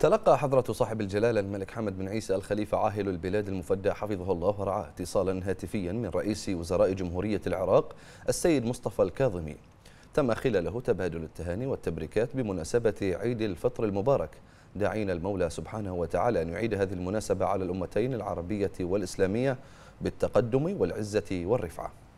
تلقى حضرة صاحب الجلالة الملك حمد بن عيسى الخليفة عاهل البلاد المفدى حفظه الله ورعاه اتصالا هاتفيا من رئيس وزراء جمهورية العراق السيد مصطفى الكاظمي تم خلاله تبادل التهاني والتبريكات بمناسبة عيد الفطر المبارك داعين المولى سبحانه وتعالى أن يعيد هذه المناسبة على الأمتين العربية والإسلامية بالتقدم والعزة والرفعة